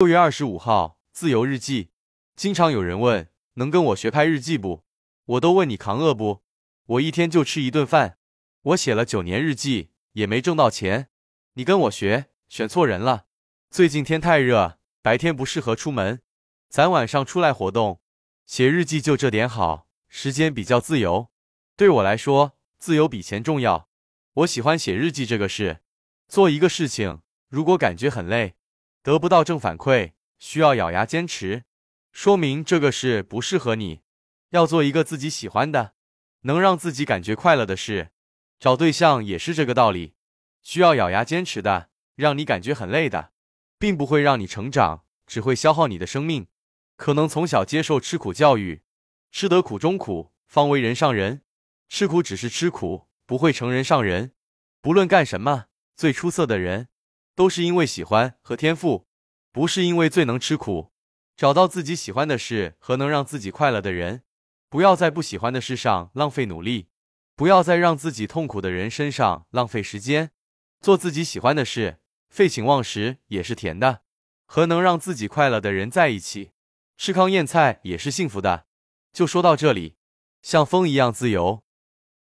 六月二十五号，自由日记。经常有人问，能跟我学拍日记不？我都问你扛饿不？我一天就吃一顿饭。我写了九年日记，也没挣到钱。你跟我学，选错人了。最近天太热，白天不适合出门。咱晚上出来活动，写日记就这点好，时间比较自由。对我来说，自由比钱重要。我喜欢写日记这个事，做一个事情，如果感觉很累。得不到正反馈，需要咬牙坚持，说明这个事不适合你。要做一个自己喜欢的，能让自己感觉快乐的事。找对象也是这个道理，需要咬牙坚持的，让你感觉很累的，并不会让你成长，只会消耗你的生命。可能从小接受吃苦教育，吃得苦中苦，方为人上人。吃苦只是吃苦，不会成人上人。不论干什么，最出色的人。都是因为喜欢和天赋，不是因为最能吃苦。找到自己喜欢的事和能让自己快乐的人，不要在不喜欢的事上浪费努力，不要再让自己痛苦的人身上浪费时间。做自己喜欢的事，废寝忘食也是甜的。和能让自己快乐的人在一起，吃糠咽菜也是幸福的。就说到这里，像风一样自由。